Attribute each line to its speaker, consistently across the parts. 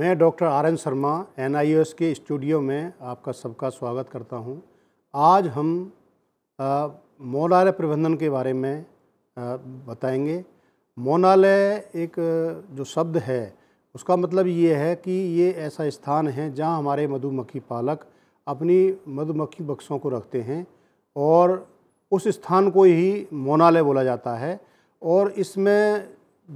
Speaker 1: मैं doctor R N Sharma एन के स्टूडियो में आपका सबका स्वागत करता हूं। आज हम मौलालय प्रबंधन के बारे में आ, बताएंगे मौलालय एक जो शब्द है उसका मतलब ये है कि ये ऐसा स्थान है जहां हमारे मधुमक्खी पालक अपनी मधुमक्खी बक्सों को रखते हैं और उस स्थान को ही मौनालय बोला जाता है और इसमें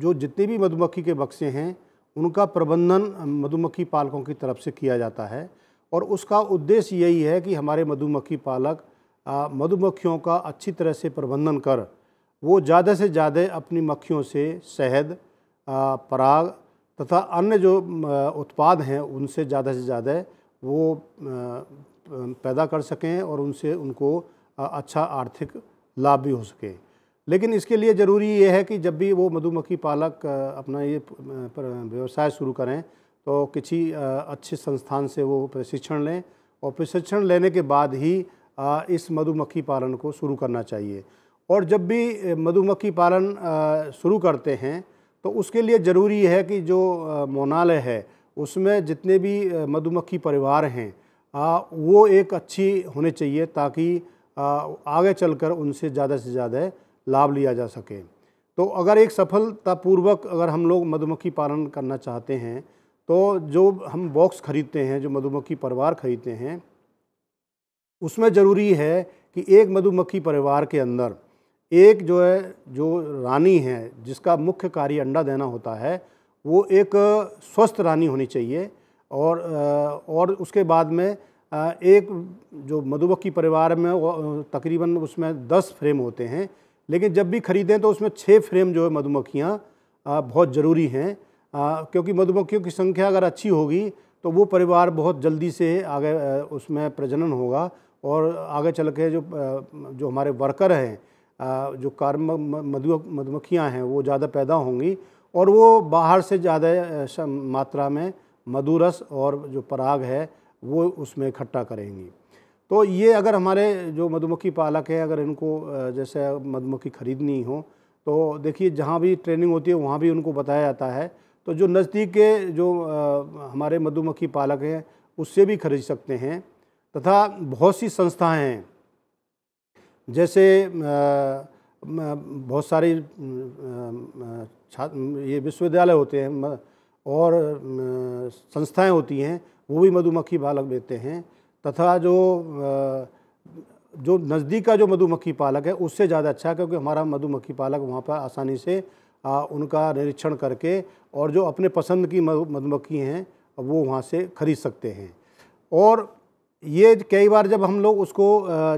Speaker 1: जो जितने भी मधुमक्खी के बक्से हैं उनका प्रबंधन मधुमक्खी पालकों की तरफ से किया जाता है और उसका उद्देश्य यही है कि हमारे मधुमक्खी पालक मधुमक्खियों का अच्छी तरह से प्रबंधन कर वो ज़्यादा से ज़्यादा अपनी मक्खियों से शहद पराग तथा अन्य जो उत्पाद हैं उनसे ज़्यादा से ज़्यादा वो पैदा कर सकें और उनसे उनको अच्छा आर्थिक लाभ भी हो सके लेकिन इसके लिए ज़रूरी ये है कि जब भी वो मधुमक्खी पालक अपना ये व्यवसाय शुरू करें तो किसी अच्छे संस्थान से वो प्रशिक्षण लें और प्रशिक्षण लेने के बाद ही इस मधुमक्खी पालन को शुरू करना चाहिए और जब भी मधुमक्खी पालन शुरू करते हैं तो उसके लिए ज़रूरी है कि जो मोनालय है उसमें जितने भी मधुमक्खी परिवार हैं वो एक अच्छी होने चाहिए ताकि आगे चलकर उनसे ज़्यादा से ज़्यादा लाभ लिया जा सके तो अगर एक सफलतापूर्वक अगर हम लोग मधुमक्खी पालन करना चाहते हैं तो जो हम बॉक्स खरीदते हैं जो मधुमक्खी परिवार खरीदते हैं उसमें ज़रूरी है कि एक मधुमक्खी परिवार के अंदर एक जो है जो रानी है जिसका मुख्य कार्य अंडा देना होता है वो एक स्वस्थ रानी होनी चाहिए और और उसके बाद में एक जो मधुमक्खी परिवार में तकरीबन उसमें दस फ्रेम होते हैं लेकिन जब भी खरीदें तो उसमें छः फ्रेम जो है मधुमक्खियाँ बहुत ज़रूरी हैं क्योंकि मधुमक्खियों की संख्या अगर अच्छी होगी तो वो परिवार बहुत जल्दी से आगे उसमें प्रजनन होगा और आगे चल के जो जो हमारे वर्कर हैं जो कार मधु मधुमक्खियाँ हैं वो ज़्यादा पैदा होंगी और वो बाहर से ज़्यादा मात्रा में मधुरस और जो पराग है वो उसमें इकट्ठा करेंगी तो ये अगर हमारे जो मधुमक्खी पालक हैं अगर इनको जैसे मधुमक्खी खरीदनी हो तो देखिए जहाँ भी ट्रेनिंग होती है वहाँ भी उनको बताया जाता है तो जो नज़दीक के जो हमारे मधुमक्खी पालक हैं उससे भी खरीद सकते हैं तथा बहुत सी संस्थाएं हैं जैसे बहुत सारी ये विश्वविद्यालय होते हैं और संस्थाएं होती हैं वो भी मधुमक्खी पालक देते हैं तथा जो जो नज़दीक का जो मधुमक्खी पालक है उससे ज़्यादा अच्छा है क्योंकि हमारा मधुमक्खी पालक वहाँ पर आसानी से आ, उनका निरीक्षण करके और जो अपने पसंद की मधुमक्खी हैं वो वहाँ से खरीद सकते हैं और ये कई बार जब हम लोग उसको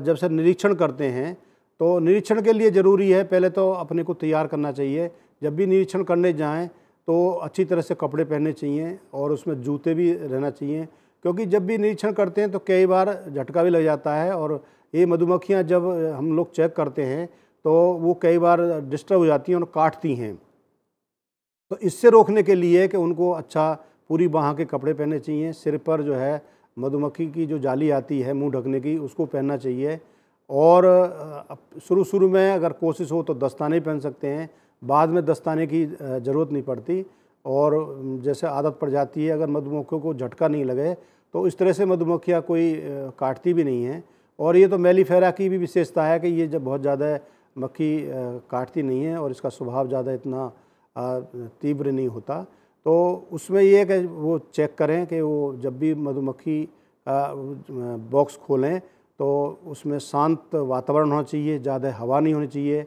Speaker 1: जब से निरीक्षण करते हैं तो निरीक्षण के लिए ज़रूरी है पहले तो अपने को तैयार करना चाहिए जब भी निरीक्षण करने जाएं तो अच्छी तरह से कपड़े पहनने चाहिए और उसमें जूते भी रहना चाहिए क्योंकि जब भी निरीक्षण करते हैं तो कई बार झटका भी लग जाता है और ये मधुमक्खियाँ जब हम लोग चेक करते हैं तो वो कई बार डिस्टर्ब हो जाती हैं और काटती हैं तो इससे रोकने के लिए कि उनको अच्छा पूरी बाह के कपड़े पहनने चाहिए सिर पर जो है मधुमक्खी की जो जाली आती है मुंह ढकने की उसको पहनना चाहिए और शुरू शुरू में अगर कोशिश हो तो दस्ताने पहन सकते हैं बाद में दस्ताने की ज़रूरत नहीं पड़ती और जैसे आदत पड़ जाती है अगर मधुमक्खियों को झटका नहीं लगे तो इस तरह से मधुमक्खियाँ कोई काटती भी नहीं हैं और ये तो मेलीफेरा की भी विशेषता है कि ये जब बहुत ज़्यादा मक्खी काटती नहीं है और इसका स्वभाव ज़्यादा इतना तीव्र नहीं होता तो उसमें ये कि वो चेक करें कि वो जब भी मधुमक्खी बॉक्स खोलें तो उसमें शांत वातावरण होना चाहिए ज़्यादा हवा नहीं होनी चाहिए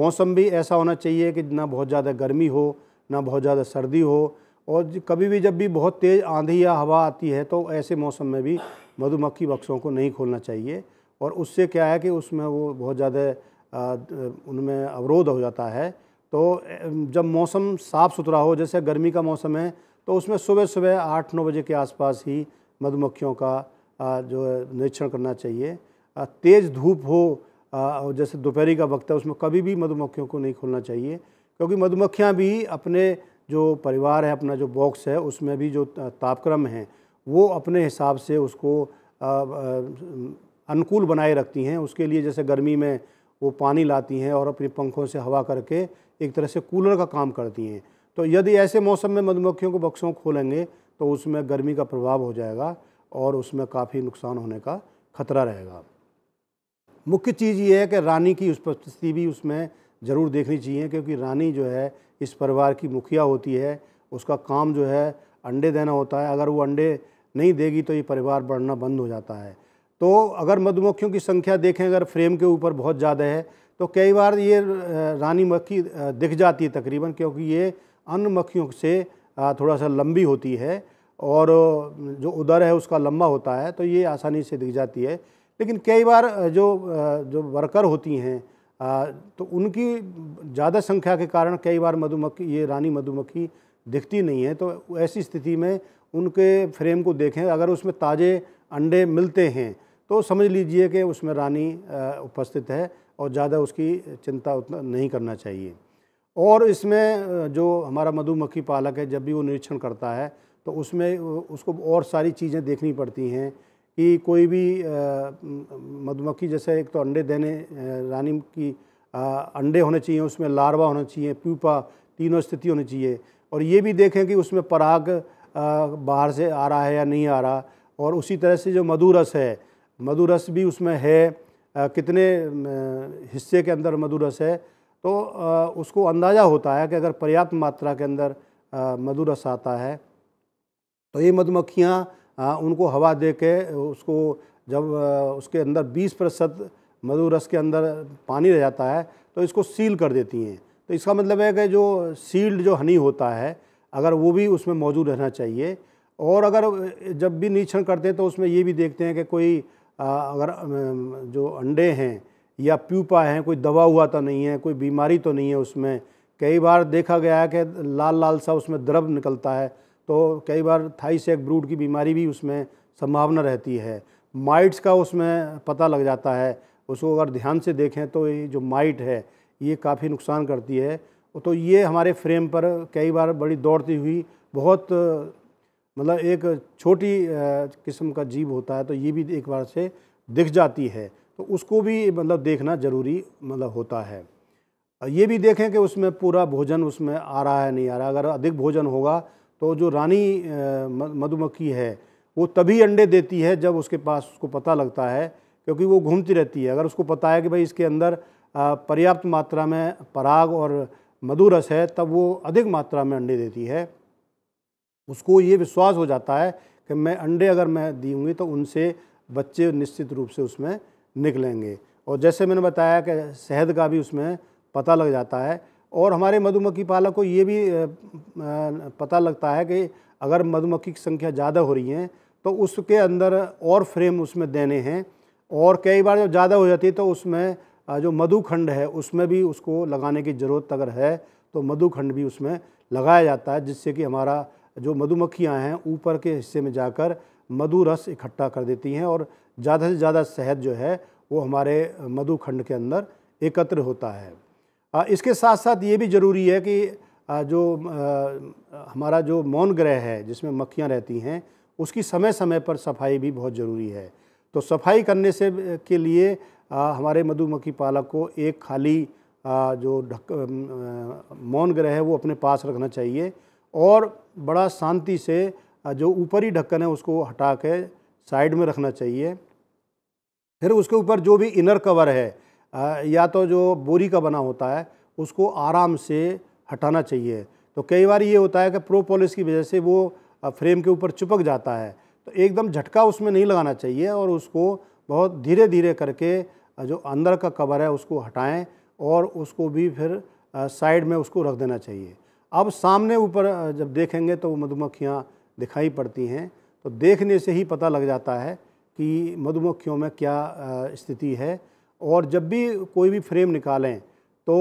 Speaker 1: मौसम भी ऐसा होना चाहिए कि ना बहुत ज़्यादा गर्मी हो ना बहुत ज़्यादा सर्दी हो और कभी भी जब भी बहुत तेज़ आंधी या हवा आती है तो ऐसे मौसम में भी मधुमक्खी बक्सों को नहीं खोलना चाहिए और उससे क्या है कि उसमें वो बहुत ज़्यादा उनमें अवरोध हो जाता है तो जब मौसम साफ़ सुथरा हो जैसे गर्मी का मौसम है तो उसमें सुबह सुबह आठ नौ बजे के आसपास ही मधुमक्खियों का जो है निरीक्षण करना चाहिए तेज़ धूप हो जैसे दोपहरी का वक्त है उसमें कभी भी मधुमक्खियों को नहीं खोलना चाहिए क्योंकि मधुमक्खियाँ भी अपने जो परिवार है अपना जो बॉक्स है उसमें भी जो तापक्रम है वो अपने हिसाब से उसको अनुकूल बनाए रखती हैं उसके लिए जैसे गर्मी में वो पानी लाती हैं और अपने पंखों से हवा करके एक तरह से कूलर का काम करती हैं तो यदि ऐसे मौसम में मधुमक्खियों को बक्सों खोलेंगे तो उसमें गर्मी का प्रभाव हो जाएगा और उसमें काफ़ी नुकसान होने का खतरा रहेगा मुख्य चीज़ ये है कि रानी की उपस्थिति भी उसमें ज़रूर देखनी चाहिए क्योंकि रानी जो है इस परिवार की मुखिया होती है उसका काम जो है अंडे देना होता है अगर वो अंडे नहीं देगी तो ये परिवार बढ़ना बंद हो जाता है तो अगर मधुमक्खियों की संख्या देखें अगर फ्रेम के ऊपर बहुत ज़्यादा है तो कई बार ये रानी मक्खी दिख जाती है तकरीबन क्योंकि ये अन्य मक्खियों से थोड़ा सा लंबी होती है और जो उदर है उसका लंबा होता है तो ये आसानी से दिख जाती है लेकिन कई बार जो जो वर्कर होती हैं तो उनकी ज़्यादा संख्या के कारण कई बार मधुमक्खी ये रानी मधुमक्खी दिखती नहीं है तो ऐसी स्थिति में उनके फ्रेम को देखें अगर उसमें ताज़े अंडे मिलते हैं तो समझ लीजिए कि उसमें रानी उपस्थित है और ज़्यादा उसकी चिंता उतना नहीं करना चाहिए और इसमें जो हमारा मधुमक्खी पालक है जब भी वो निरीक्षण करता है तो उसमें उसको और सारी चीज़ें देखनी पड़ती हैं कि कोई भी मधुमक्खी जैसे एक तो अंडे देने रानी की अंडे होने चाहिए उसमें लार्वा होना चाहिए प्यूपा तीनों स्थिति होनी चाहिए और ये भी देखें कि उसमें पराग बाहर से आ रहा है या नहीं आ रहा और उसी तरह से जो मधुरस है मधुरस भी उसमें है कितने हिस्से के अंदर मधुरस है तो उसको अंदाज़ा होता है कि अगर पर्याप्त मात्रा के अंदर मधुरस आता है तो ये मधुमक्खियाँ हाँ, उनको हवा दे के उसको जब उसके अंदर 20 प्रतिशत मधु रस के अंदर पानी रह जाता है तो इसको सील कर देती हैं तो इसका मतलब है कि जो सील्ड जो हनी होता है अगर वो भी उसमें मौजूद रहना चाहिए और अगर जब भी निरीक्षण करते हैं तो उसमें ये भी देखते हैं कि कोई अगर जो अंडे हैं या प्यूपा हैं कोई दबा हुआ तो नहीं है कोई बीमारी तो नहीं है उसमें कई बार देखा गया है कि लाल लाल सा उसमें द्रव निकलता है तो कई बार थाई सेक ब्रूड की बीमारी भी उसमें संभावना रहती है माइट्स का उसमें पता लग जाता है उसको अगर ध्यान से देखें तो ये जो माइट है ये काफ़ी नुकसान करती है तो ये हमारे फ्रेम पर कई बार बड़ी दौड़ती हुई बहुत मतलब एक छोटी किस्म का जीव होता है तो ये भी एक बार से दिख जाती है तो उसको भी मतलब देखना ज़रूरी मतलब होता है ये भी देखें कि उसमें पूरा भोजन उसमें आ रहा है नहीं आ रहा अगर अधिक भोजन होगा तो जो रानी मधुमक्खी है वो तभी अंडे देती है जब उसके पास उसको पता लगता है क्योंकि वो घूमती रहती है अगर उसको पता है कि भाई इसके अंदर पर्याप्त मात्रा में पराग और मधुरस है तब वो अधिक मात्रा में अंडे देती है उसको ये विश्वास हो जाता है कि मैं अंडे अगर मैं दी तो उनसे बच्चे निश्चित रूप से उसमें निकलेंगे और जैसे मैंने बताया कि शहद का भी उसमें पता लग जाता है और हमारे मधुमक्खी पालक को ये भी पता लगता है कि अगर मधुमक्खी की संख्या ज़्यादा हो रही है तो उसके अंदर और फ्रेम उसमें देने हैं और कई बार जब ज़्यादा हो जाती है तो उसमें जो मधुखंड है उसमें भी उसको लगाने की ज़रूरत अगर है तो मधुखंड भी उसमें लगाया जाता है जिससे कि हमारा जो मधुमक्खियाँ हैं ऊपर के हिस्से में जाकर मधु रस इकट्ठा कर देती हैं और ज़्यादा से ज़्यादा शहद जो है वो हमारे मधुखंड के अंदर एकत्र होता है इसके साथ साथ ये भी ज़रूरी है कि जो हमारा जो मौन ग्रह है जिसमें मक्खियाँ रहती हैं उसकी समय समय पर सफाई भी बहुत ज़रूरी है तो सफाई करने से के लिए हमारे मधुमक्खी पालक को एक खाली जो मौन ग्रह है वो अपने पास रखना चाहिए और बड़ा शांति से जो ऊपरी ढक्कन है उसको हटा के साइड में रखना चाहिए फिर उसके ऊपर जो भी इनर कवर है या तो जो बोरी का बना होता है उसको आराम से हटाना चाहिए तो कई बार ये होता है कि प्रो पॉलिस की वजह से वो फ्रेम के ऊपर चिपक जाता है तो एकदम झटका उसमें नहीं लगाना चाहिए और उसको बहुत धीरे धीरे करके जो अंदर का कवर है उसको हटाएं और उसको भी फिर साइड में उसको रख देना चाहिए अब सामने ऊपर जब देखेंगे तो मधुमक्खियाँ दिखाई पड़ती हैं तो देखने से ही पता लग जाता है कि मधुमक्खियों में क्या स्थिति है और जब भी कोई भी फ्रेम निकालें तो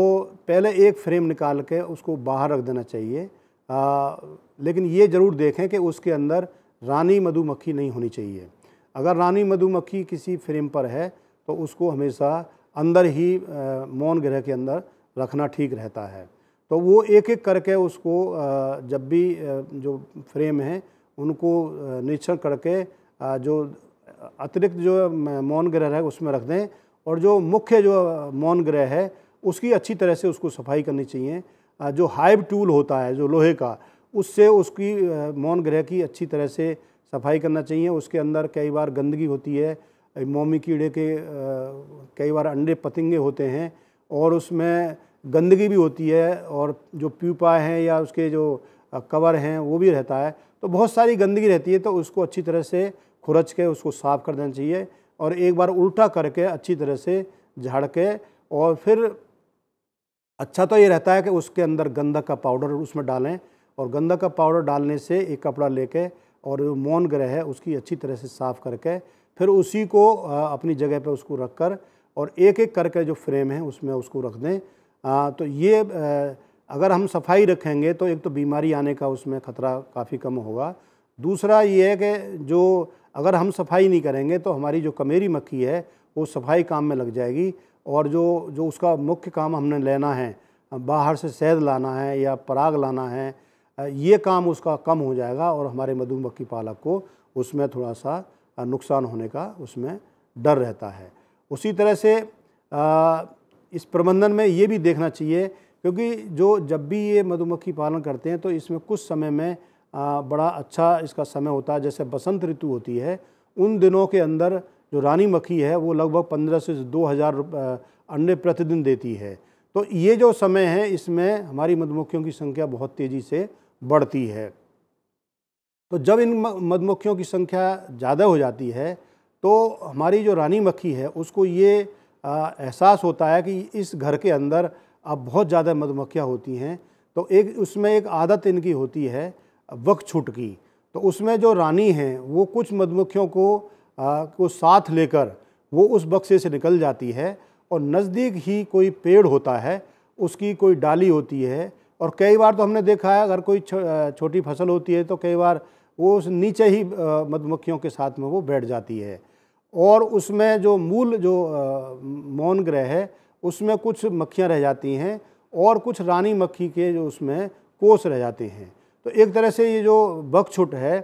Speaker 1: पहले एक फ्रेम निकाल के उसको बाहर रख देना चाहिए आ, लेकिन ये ज़रूर देखें कि उसके अंदर रानी मधुमक्खी नहीं होनी चाहिए अगर रानी मधुमक्खी किसी फ्रेम पर है तो उसको हमेशा अंदर ही मौन ग्रह के अंदर रखना ठीक रहता है तो वो एक एक करके उसको जब भी जो फ्रेम है उनको निरीक्षण करके जो अतिरिक्त जो मौन ग्रह है उसमें रख दें और जो मुख्य जो मौन ग्रह है उसकी अच्छी तरह से उसको सफाई करनी चाहिए जो हाइव टूल होता है जो लोहे का उससे उसकी मौन ग्रह की अच्छी तरह से सफाई करना चाहिए उसके अंदर कई बार गंदगी होती है मोमी कीड़े के कई बार अंडे पतंगे होते हैं और उसमें गंदगी भी होती है और जो प्यूपा हैं या उसके जो कवर हैं वो भी रहता है तो बहुत सारी गंदगी रहती है तो उसको अच्छी तरह से खुरच के उसको साफ़ कर देना चाहिए और एक बार उल्टा करके अच्छी तरह से झाड़ के और फिर अच्छा तो ये रहता है कि उसके अंदर गंदा का पाउडर उसमें डालें और गंदा का पाउडर डालने से एक कपड़ा लेके और मौन ग्रह है उसकी अच्छी तरह से साफ़ करके फिर उसी को अपनी जगह पे उसको रख कर और एक एक करके जो फ्रेम है उसमें उसको रख दें आ, तो ये अगर हम सफाई रखेंगे तो एक तो बीमारी आने का उसमें ख़तरा काफ़ी कम होगा दूसरा ये है कि जो अगर हम सफाई नहीं करेंगे तो हमारी जो कमेरी मक्खी है वो सफाई काम में लग जाएगी और जो जो उसका मुख्य काम हमने लेना है बाहर से शहद लाना है या पराग लाना है ये काम उसका कम हो जाएगा और हमारे मधुमक्खी पालक को उसमें थोड़ा सा नुकसान होने का उसमें डर रहता है उसी तरह से इस प्रबंधन में ये भी देखना चाहिए क्योंकि जो जब भी ये मधुमक्खी पालन करते हैं तो इसमें कुछ समय में आ, बड़ा अच्छा इसका समय होता है जैसे बसंत ऋतु होती है उन दिनों के अंदर जो रानी मक्खी है वो लगभग पंद्रह से दो हज़ार अंडे प्रतिदिन देती है तो ये जो समय है इसमें हमारी मधुमक्खियों की संख्या बहुत तेज़ी से बढ़ती है तो जब इन मधुमक्खियों की संख्या ज़्यादा हो जाती है तो हमारी जो रानी मक्खी है उसको ये एहसास होता है कि इस घर के अंदर अब बहुत ज़्यादा मधुमक्खियाँ होती हैं तो एक उसमें एक आदत इनकी होती है वक्त छूट की तो उसमें जो रानी हैं वो कुछ मधुमक्खियों को आ, को साथ लेकर वो उस बक्से से निकल जाती है और नज़दीक ही कोई पेड़ होता है उसकी कोई डाली होती है और कई बार तो हमने देखा है अगर कोई छो, छोटी फसल होती है तो कई बार वो उस नीचे ही मधुमक्खियों के साथ में वो बैठ जाती है और उसमें जो मूल जो मौन ग्रह है उसमें कुछ मक्खियाँ रह जाती हैं और कुछ रानी मक्खी के जो उसमें कोस रह जाते हैं तो एक तरह से ये जो छुट है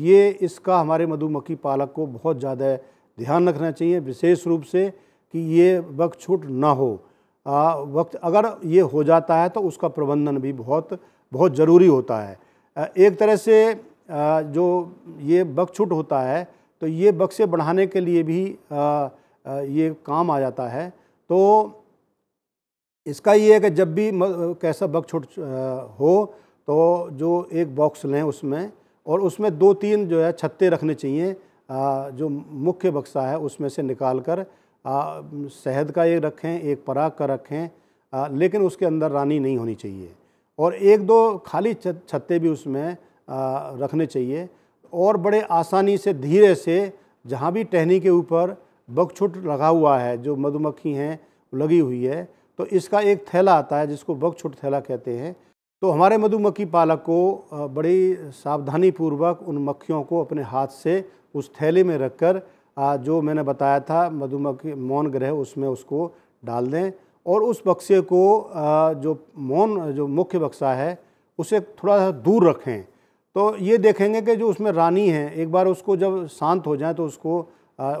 Speaker 1: ये इसका हमारे मधुमक्खी पालक को बहुत ज़्यादा ध्यान रखना चाहिए विशेष रूप से कि ये बकछुट ना हो आ, वक्त अगर ये हो जाता है तो उसका प्रबंधन भी बहुत बहुत ज़रूरी होता है एक तरह से जो ये बकछुट होता है तो ये बक्से बढ़ाने के लिए भी ये काम आ जाता है तो इसका ये है कि जब भी कैसा बकछुट हो तो जो एक बॉक्स लें उसमें और उसमें दो तीन जो है छत्ते रखने चाहिए जो मुख्य बक्सा है उसमें से निकाल कर शहद का एक रखें एक पराग का रखें लेकिन उसके अंदर रानी नहीं होनी चाहिए और एक दो खाली छत्ते भी उसमें रखने चाहिए और बड़े आसानी से धीरे से जहाँ भी टहनी के ऊपर बगछुट लगा हुआ है जो मधुमक्खी हैं लगी हुई है तो इसका एक थैला आता है जिसको बगछुट थैला कहते हैं तो हमारे मधुमक्खी पालक को बड़ी सावधानी पूर्वक उन मक्खियों को अपने हाथ से उस थैले में रखकर जो मैंने बताया था मधुमक्खी मौन ग्रह उसमें उसको डाल दें और उस बक्से को जो मौन जो मुख्य बक्सा है उसे थोड़ा सा दूर रखें तो ये देखेंगे कि जो उसमें रानी है एक बार उसको जब शांत हो जाए तो उसको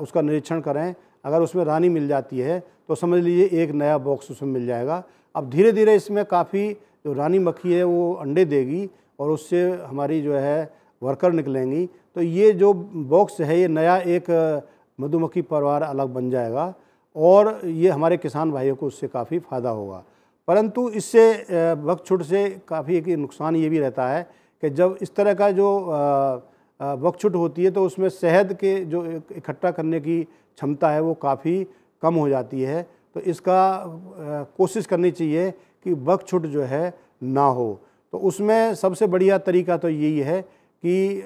Speaker 1: उसका निरीक्षण करें अगर उसमें रानी मिल जाती है तो समझ लीजिए एक नया बॉक्स उसमें मिल जाएगा अब धीरे धीरे इसमें काफ़ी जो रानी मक्खी है वो अंडे देगी और उससे हमारी जो है वर्कर निकलेंगी तो ये जो बॉक्स है ये नया एक मधुमक्खी परिवार अलग बन जाएगा और ये हमारे किसान भाइयों को उससे काफ़ी फ़ायदा होगा परंतु इससे वक्त छुट से काफ़ी एक नुकसान ये भी रहता है कि जब इस तरह का जो वक्त छुट होती है तो उसमें शहद के जो इकट्ठा करने की क्षमता है वो काफ़ी कम हो जाती है तो इसका कोशिश करनी चाहिए कि छुट जो है ना हो तो उसमें सबसे बढ़िया तरीका तो यही है कि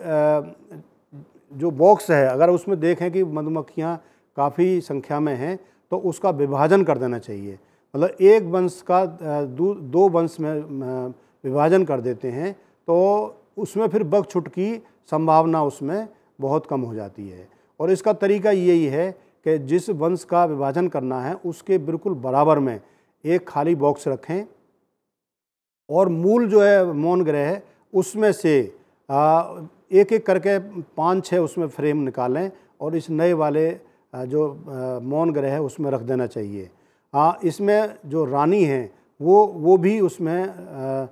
Speaker 1: जो बॉक्स है अगर उसमें देखें कि मधुमक्खियाँ काफ़ी संख्या में हैं तो उसका विभाजन कर देना चाहिए मतलब एक वंश का दो वंश में विभाजन कर देते हैं तो उसमें फिर बग छुट की संभावना उसमें बहुत कम हो जाती है और इसका तरीका यही है कि जिस वंश का विभाजन करना है उसके बिल्कुल बराबर में एक खाली बॉक्स रखें और मूल जो है मौन ग्रह है उसमें से आ, एक एक करके पाँच छः उसमें फ्रेम निकालें और इस नए वाले जो मौन ग्रह है उसमें रख देना चाहिए आ, इसमें जो रानी हैं वो वो भी उसमें आ,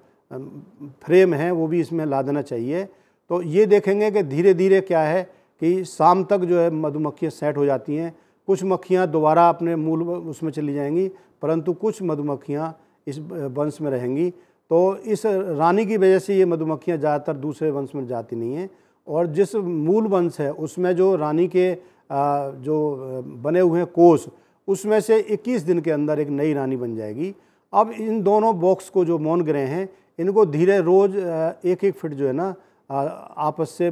Speaker 1: फ्रेम है वो भी इसमें ला देना चाहिए तो ये देखेंगे कि धीरे धीरे क्या है कि शाम तक जो है मधुमक्खियाँ सेट हो जाती हैं कुछ मक्खियाँ दोबारा अपने मूल उसमें चली जाएंगी परंतु कुछ मधुमक्खियाँ इस वंश में रहेंगी तो इस रानी की वजह से ये मधुमक्खियाँ ज़्यादातर दूसरे वंश में जाती नहीं हैं और जिस मूल वंश है उसमें जो रानी के जो बने हुए हैं कोष उसमें से 21 दिन के अंदर एक नई रानी बन जाएगी अब इन दोनों बॉक्स को जो मौन ग्रह हैं इनको धीरे रोज़ एक एक फिट जो है ना आपस से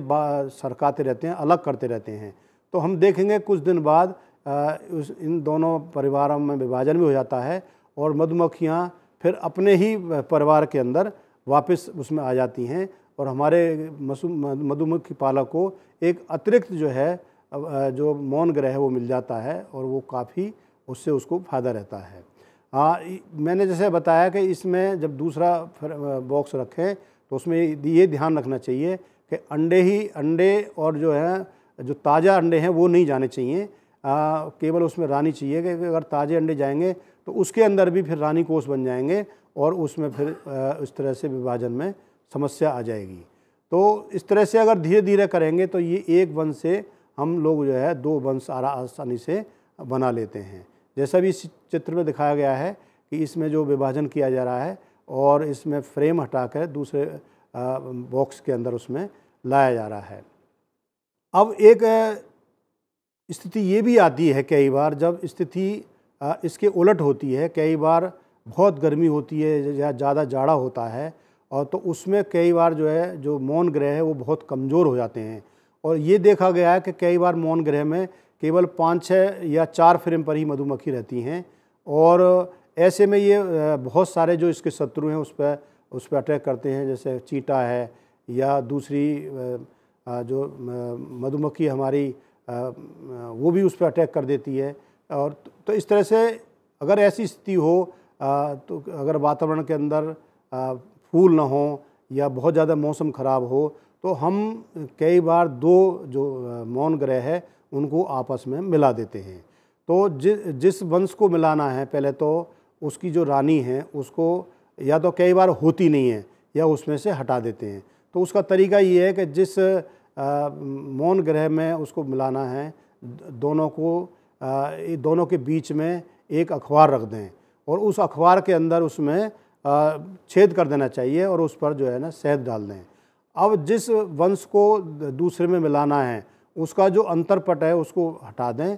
Speaker 1: सरकाते रहते हैं अलग करते रहते हैं तो हम देखेंगे कुछ दिन बाद उस इन दोनों परिवारों में विभाजन भी हो जाता है और मधुमक्खियाँ फिर अपने ही परिवार के अंदर वापस उसमें आ जाती हैं और हमारे मधुमक्खी पालक को एक अतिरिक्त जो है जो मौन ग्रह है वो मिल जाता है और वो काफ़ी उससे उसको फ़ायदा रहता है हाँ मैंने जैसे बताया कि इसमें जब दूसरा बॉक्स रखें तो उसमें ये ध्यान रखना चाहिए कि अंडे ही अंडे और जो है जो ताज़ा अंडे हैं वो नहीं जाने चाहिए आ, केवल उसमें रानी चाहिए कि अगर ताज़े अंडे जाएंगे तो उसके अंदर भी फिर रानी कोष बन जाएंगे और उसमें फिर आ, इस तरह से विभाजन में समस्या आ जाएगी तो इस तरह से अगर धीरे धीरे करेंगे तो ये एक वंश से हम लोग जो है दो वंश आसानी से बना लेते हैं जैसा भी इस चित्र में दिखाया गया है कि इसमें जो विभाजन किया जा रहा है और इसमें फ्रेम हटाकर दूसरे बॉक्स के अंदर उसमें लाया जा रहा है अब एक स्थिति ये भी आती है कई बार जब स्थिति इसके उलट होती है कई बार बहुत गर्मी होती है या ज़्यादा जाड़ा होता है और तो उसमें कई बार जो है जो मौन ग्रह है वो बहुत कमज़ोर हो जाते हैं और ये देखा गया है कि कई बार मौन ग्रह में केवल पाँच छः या चार फ्रेम पर ही मधुमक्खी रहती हैं और ऐसे में ये बहुत सारे जो इसके शत्रु हैं उस पर उस पर अटैक करते हैं जैसे चीटा है या दूसरी जो मधुमक्खी हमारी वो भी उस पर अटैक कर देती है और तो इस तरह से अगर ऐसी स्थिति हो तो अगर वातावरण के अंदर फूल ना हो या बहुत ज़्यादा मौसम ख़राब हो तो हम कई बार दो जो मौन ग्रह है उनको आपस में मिला देते हैं तो जि, जिस वंश को मिलाना है पहले तो उसकी जो रानी है उसको या तो कई बार होती नहीं है या उसमें से हटा देते हैं तो उसका तरीका ये है कि जिस मौन ग्रह में उसको मिलाना है दोनों को दोनों के बीच में एक अखबार रख दें और उस अखबार के अंदर उसमें छेद कर देना चाहिए और उस पर जो है ना शहद डाल दें अब जिस वंश को दूसरे में मिलाना है उसका जो अंतरपट है उसको हटा दें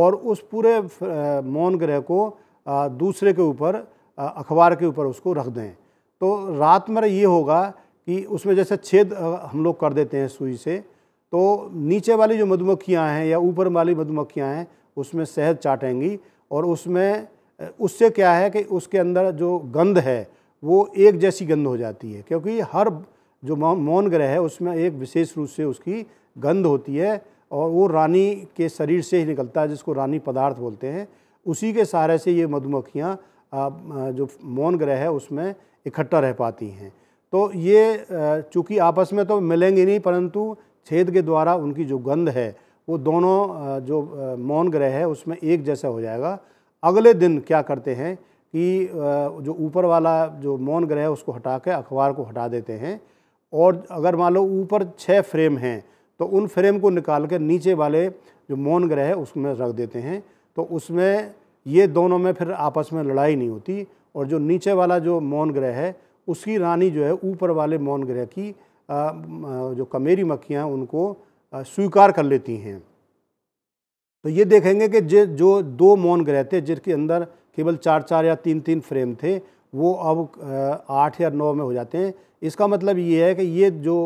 Speaker 1: और उस पूरे मौन ग्रह को दूसरे के ऊपर अखबार के ऊपर उसको रख दें तो रात में ये होगा कि उसमें जैसे छेद हम लोग कर देते हैं सुई से तो नीचे वाली जो मधुमक्खियाँ हैं या ऊपर वाली मधुमक्खियाँ हैं उसमें शहद चाटेंगी और उसमें उससे क्या है कि उसके अंदर जो गंध है वो एक जैसी गंध हो जाती है क्योंकि हर जो मौन ग्रह है उसमें एक विशेष रूप से उसकी गंध होती है और वो रानी के शरीर से ही निकलता है जिसको रानी पदार्थ बोलते हैं उसी के सहारे से ये मधुमक्खियाँ जो मौन ग्रह है उसमें इकट्ठा रह पाती हैं तो ये चूँकि आपस में तो मिलेंगे नहीं परंतु छेद के द्वारा उनकी जो गंध है वो दोनों जो मौन ग्रह है उसमें एक जैसा हो जाएगा अगले दिन क्या करते हैं कि जो ऊपर वाला जो मौन ग्रह है उसको हटा के अखबार को हटा देते हैं और अगर मान लो ऊपर छः फ्रेम हैं तो उन फ्रेम को निकाल कर नीचे वाले जो मौन ग्रह है उसमें रख देते हैं तो उसमें ये दोनों में फिर आपस में लड़ाई नहीं होती और जो नीचे वाला जो मौन ग्रह है उसकी रानी जो है ऊपर वाले मौन ग्रह की जो कमेरी मक्खियाँ उनको स्वीकार कर लेती हैं तो ये देखेंगे कि जो जो दो मौन ग्रह थे जिसके अंदर केवल चार चार या तीन तीन फ्रेम थे वो अब आठ या नौ में हो जाते हैं इसका मतलब ये है कि ये जो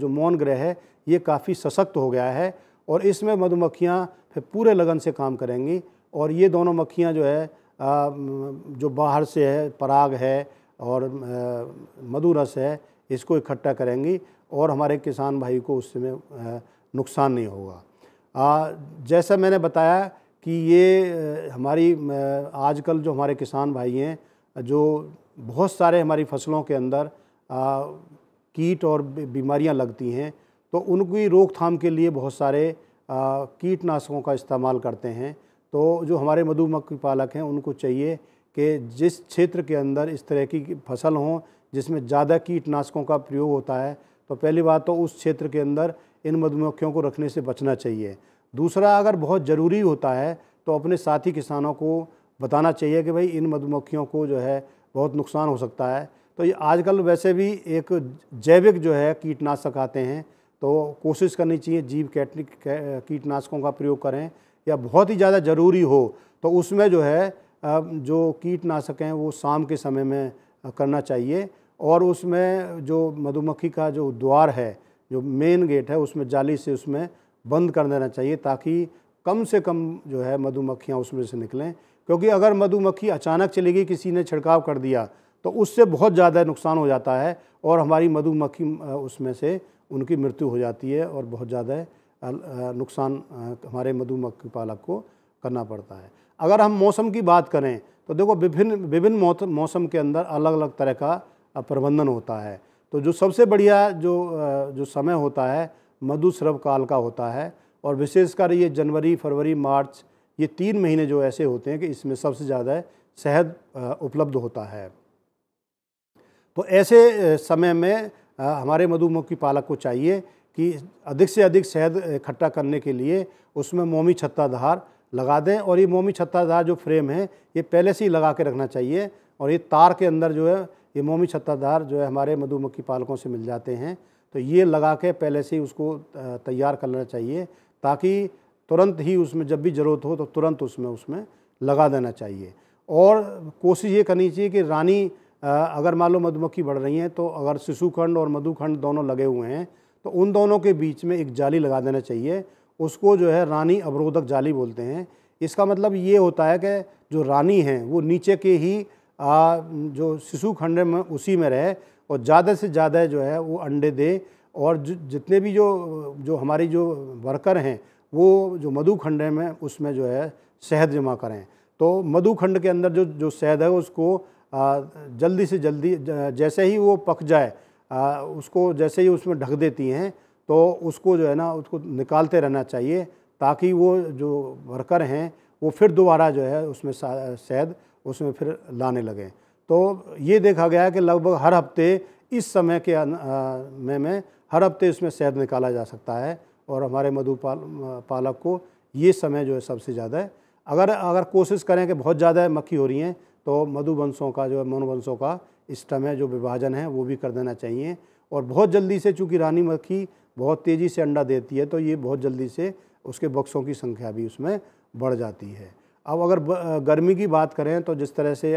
Speaker 1: जो मौन ग्रह है ये काफ़ी सशक्त हो गया है और इसमें मधुमक्खियाँ फिर पूरे लगन से काम करेंगी और ये दोनों मक्खियाँ जो है जो बाहर से है पराग है और मधु रस है इसको इकट्ठा करेंगी और हमारे किसान भाई को उस समय नुकसान नहीं होगा जैसा मैंने बताया कि ये हमारी आजकल जो हमारे किसान भाई हैं जो बहुत सारे हमारी फसलों के अंदर आ, कीट और बीमारियां लगती हैं तो उनकी रोकथाम के लिए बहुत सारे कीटनाशकों का इस्तेमाल करते हैं तो जो हमारे मधुमक्खी पालक हैं उनको चाहिए कि जिस क्षेत्र के अंदर इस तरह की फसल हों जिसमें ज़्यादा कीटनाशकों का प्रयोग होता है तो पहली बात तो उस क्षेत्र के अंदर इन मधुमक्खियों को रखने से बचना चाहिए दूसरा अगर बहुत ज़रूरी होता है तो अपने साथी किसानों को बताना चाहिए कि भाई इन मधुमक्खियों को जो है बहुत नुकसान हो सकता है तो ये आजकल वैसे भी एक जैविक जो है कीटनाशक आते हैं तो कोशिश करनी चाहिए जीव कीटनाशकों का प्रयोग करें या बहुत ही ज़्यादा ज़रूरी हो तो उसमें जो है जो कीटनाशक हैं वो शाम के समय में करना चाहिए और उसमें जो मधुमक्खी का जो द्वार है जो मेन गेट है उसमें जाली से उसमें बंद कर देना चाहिए ताकि कम से कम जो है मधुमक्खियाँ उसमें से निकलें क्योंकि अगर मधुमक्खी अचानक चली गई किसी ने छिड़काव कर दिया तो उससे बहुत ज़्यादा नुकसान हो जाता है और हमारी मधुमक्खी उसमें से उनकी मृत्यु हो जाती है और बहुत ज़्यादा नुकसान हमारे मधुमक्खी पालक को करना पड़ता है अगर हम मौसम की बात करें तो देखो विभिन्न विभिन्न मौसम के अंदर अलग अलग तरह का प्रबंधन होता है तो जो सबसे बढ़िया जो जो समय होता है मधुश्रव काल का होता है और विशेषकर ये जनवरी फरवरी मार्च ये तीन महीने जो ऐसे होते हैं कि इसमें सबसे ज़्यादा शहद उपलब्ध होता है तो ऐसे समय में हमारे मधुमक्खी पालक को चाहिए कि अधिक से अधिक शहद इकट्ठा करने के लिए उसमें मोमी छत्ताधार लगा दें और ये मोमी छत्तादार जो फ्रेम है ये पहले से ही लगा के रखना चाहिए और ये तार के अंदर जो है ये मोमी छत्तादार जो है हमारे मधुमक्खी पालकों से मिल जाते हैं तो ये लगा के पहले से ही उसको तैयार कर लेना चाहिए ताकि तुरंत ही उसमें जब भी ज़रूरत हो तो तुरंत उसमें उसमें लगा देना चाहिए और कोशिश ये करनी चाहिए कि रानी अगर मान लो मधुमक्खी बढ़ रही हैं तो अगर शिशुखंड और मधुखंड दोनों लगे हुए हैं तो उन दोनों के बीच में एक जाली लगा देना चाहिए उसको जो है रानी अवरोधक जाली बोलते हैं इसका मतलब ये होता है कि जो रानी हैं वो नीचे के ही आ, जो शिशु खंड में उसी में रहे और ज़्यादा से ज़्यादा जो है वो अंडे दे और जितने भी जो जो हमारी जो वर्कर हैं वो जो मधु खंड में उसमें जो है शहद जमा करें तो मधु खंड के अंदर जो जो शहद है उसको आ, जल्दी से जल्दी जैसे ही वो पक जाए आ, उसको जैसे ही उसमें ढक देती हैं तो उसको जो है ना उसको निकालते रहना चाहिए ताकि वो जो वर्कर हैं वो फिर दोबारा जो है उसमें शहद उसमें फिर लाने लगें तो ये देखा गया है कि लगभग हर हफ्ते इस समय के में में हर हफ्ते इसमें शहद निकाला जा सकता है और हमारे मधु पाल, पालक को ये समय जो है सबसे ज़्यादा है अगर अगर कोशिश करें कि बहुत ज़्यादा मक्खी हो रही हैं तो मधुवंशों का जो है मनोवंशों का इस समय जो विभाजन है वो भी कर देना चाहिए और बहुत जल्दी से चूँकि रानी मक्खी बहुत तेज़ी से अंडा देती है तो ये बहुत जल्दी से उसके बक्सों की संख्या भी उसमें बढ़ जाती है अब अगर गर्मी की बात करें तो जिस तरह से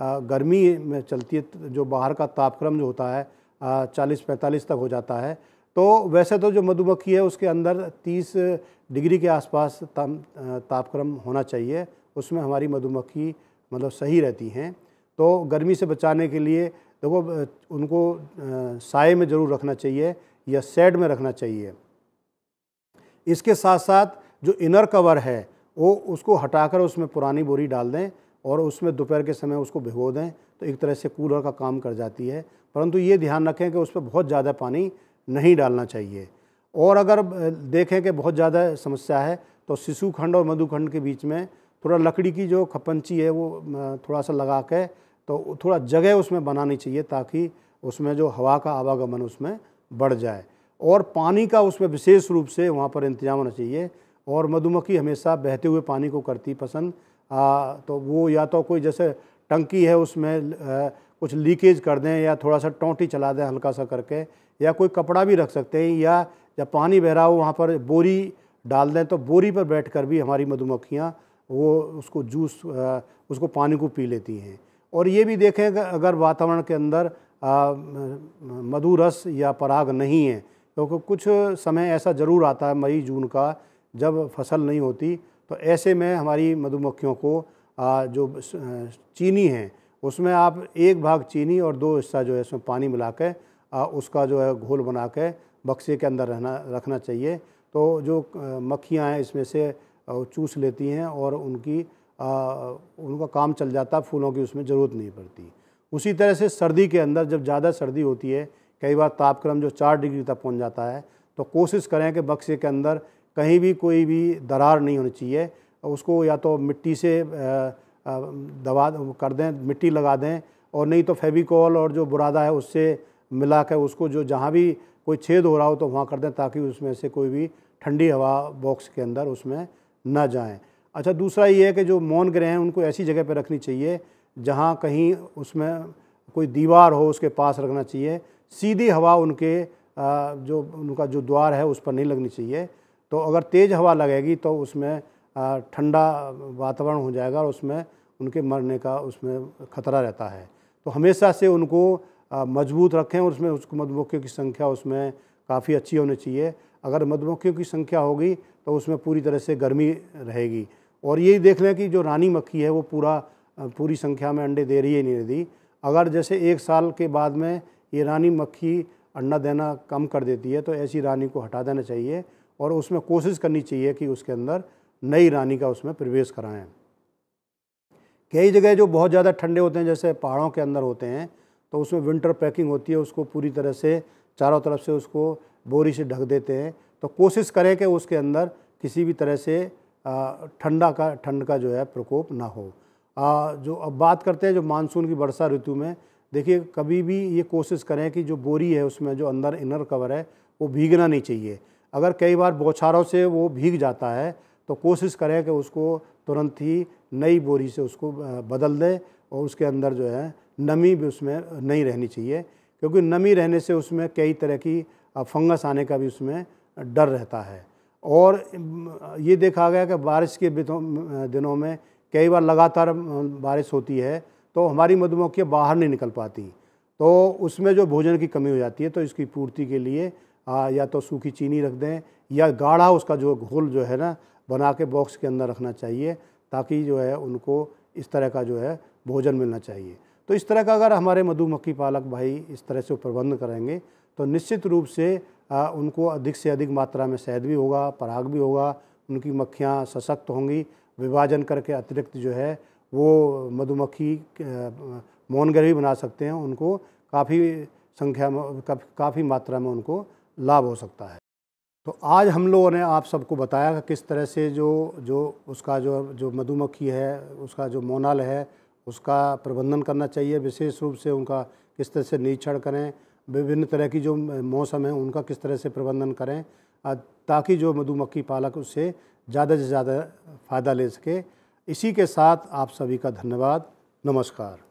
Speaker 1: गर्मी में चलती है तो जो बाहर का तापक्रम जो होता है चालीस पैंतालीस तक हो जाता है तो वैसे तो जो मधुमक्खी है उसके अंदर 30 डिग्री के आसपास ता, तापक्रम होना चाहिए उसमें हमारी मधुमक्खी मतलब सही रहती हैं तो गर्मी से बचाने के लिए देखो उनको साय में ज़रूर रखना चाहिए या सेड में रखना चाहिए इसके साथ साथ जो इनर कवर है वो उसको हटाकर उसमें पुरानी बोरी डाल दें और उसमें दोपहर के समय उसको भिगो दें तो एक तरह से कूलर का काम कर जाती है परंतु ये ध्यान रखें कि उस पर बहुत ज़्यादा पानी नहीं डालना चाहिए और अगर देखें कि बहुत ज़्यादा समस्या है तो शिशु खंड और मधुखंड के बीच में थोड़ा लकड़ी की जो खपंची है वो थोड़ा सा लगा के तो थोड़ा जगह उसमें बनानी चाहिए ताकि उसमें जो हवा का आवागमन उसमें बढ़ जाए और पानी का उसमें विशेष रूप से वहाँ पर इंतजाम होना चाहिए और मधुमक्खी हमेशा बहते हुए पानी को करती पसंद आ, तो वो या तो कोई जैसे टंकी है उसमें आ, कुछ लीकेज कर दें या थोड़ा सा टोंटी चला दें हल्का सा करके या कोई कपड़ा भी रख सकते हैं या जब पानी बह रहा हो वहाँ पर बोरी डाल दें तो बोरी पर बैठ कर भी हमारी मधुमक्खियाँ वो उसको जूस आ, उसको पानी को पी लेती हैं और ये भी देखें अगर वातावरण के अंदर मधु रस या पराग नहीं है क्योंकि तो कुछ समय ऐसा ज़रूर आता है मई जून का जब फसल नहीं होती तो ऐसे में हमारी मधुमक्खियों को जो चीनी है उसमें आप एक भाग चीनी और दो हिस्सा जो है उसमें पानी मिला के उसका जो है घोल बना के बक्से के अंदर रहना रखना चाहिए तो जो मक्खियाँ हैं इसमें से चूस लेती हैं और उनकी उनका काम चल जाता है फूलों की उसमें ज़रूरत नहीं पड़ती उसी तरह से सर्दी के अंदर जब ज़्यादा सर्दी होती है कई बार तापक्रम जो चार डिग्री तक पहुँच जाता है तो कोशिश करें कि बक्से के अंदर कहीं भी कोई भी दरार नहीं होनी चाहिए उसको या तो मिट्टी से दबा कर दें मिट्टी लगा दें और नहीं तो फेविकॉल और जो बुरादा है उससे मिला कर उसको जो जहाँ भी कोई छेद हो रहा हो तो वहाँ कर दें ताकि उसमें से कोई भी ठंडी हवा बॉक्स के अंदर उसमें ना जाए अच्छा दूसरा ये है कि जो मौन ग्रह हैं उनको ऐसी जगह पर रखनी चाहिए जहाँ कहीं उसमें कोई दीवार हो उसके पास रखना चाहिए सीधी हवा उनके जो उनका जो द्वार है उस पर नहीं लगनी चाहिए तो अगर तेज़ हवा लगेगी तो उसमें ठंडा वातावरण हो जाएगा और उसमें उनके मरने का उसमें खतरा रहता है तो हमेशा से उनको मजबूत रखें और उसमें उसको मधुमक्खियों की संख्या उसमें काफ़ी अच्छी होनी चाहिए अगर मधुमक्खियों की संख्या होगी तो उसमें पूरी तरह से गर्मी रहेगी और यही देख लें कि जो रानी मक्खी है वो पूरा पूरी संख्या में अंडे दे रही है नहीं रही अगर जैसे एक साल के बाद में ये रानी मक्खी अंडा देना कम कर देती है तो ऐसी रानी को हटा देना चाहिए और उसमें कोशिश करनी चाहिए कि उसके अंदर नई रानी का उसमें प्रवेश कराएं कई जगह जो बहुत ज़्यादा ठंडे होते हैं जैसे पहाड़ों के अंदर होते हैं तो उसमें विंटर पैकिंग होती है उसको पूरी तरह से चारों तरफ से उसको बोरी से ढक देते हैं तो कोशिश करें कि उसके अंदर किसी भी तरह से ठंडा का ठंड का जो है प्रकोप ना हो जो अब बात करते हैं जो मानसून की वर्षा ऋतु में देखिए कभी भी ये कोशिश करें कि जो बोरी है उसमें जो अंदर इनर कवर है वो भीगना नहीं चाहिए अगर कई बार बौछारों से वो भीग जाता है तो कोशिश करें कि उसको तुरंत ही नई बोरी से उसको बदल दें और उसके अंदर जो है नमी भी उसमें नहीं रहनी चाहिए क्योंकि नमी रहने से उसमें कई तरह की फंगस आने का भी उसमें डर रहता है और ये देखा गया कि बारिश के दिनों में कई बार लगातार बारिश होती है तो हमारी मधुमक्खियाँ बाहर नहीं निकल पाती तो उसमें जो भोजन की कमी हो जाती है तो इसकी पूर्ति के लिए आ, या तो सूखी चीनी रख दें या गाढ़ा उसका जो घोल जो है ना बना के बॉक्स के अंदर रखना चाहिए ताकि जो है उनको इस तरह का जो है भोजन मिलना चाहिए तो इस तरह का अगर हमारे मधुमक्खी पालक भाई इस तरह से प्रबंध करेंगे तो निश्चित रूप से आ, उनको अधिक से अधिक मात्रा में शहद भी होगा पराग भी होगा उनकी मक्खियाँ सशक्त होंगी विभाजन करके अतिरिक्त जो है वो मधुमक्खी भी बना सकते हैं उनको काफ़ी संख्या में काफ़ी मात्रा में उनको लाभ हो सकता है तो आज हम लोगों ने आप सबको बताया कि किस तरह से जो जो उसका जो जो मधुमक्खी है उसका जो मोनल है उसका प्रबंधन करना चाहिए विशेष रूप से उनका किस तरह से निरीक्षण करें विभिन्न तरह की जो मौसम है उनका किस तरह से प्रबंधन करें ताकि जो मधुमक्खी पालक उससे ज़्यादा से ज़्यादा फ़ायदा ले सके इसी के साथ आप सभी का धन्यवाद नमस्कार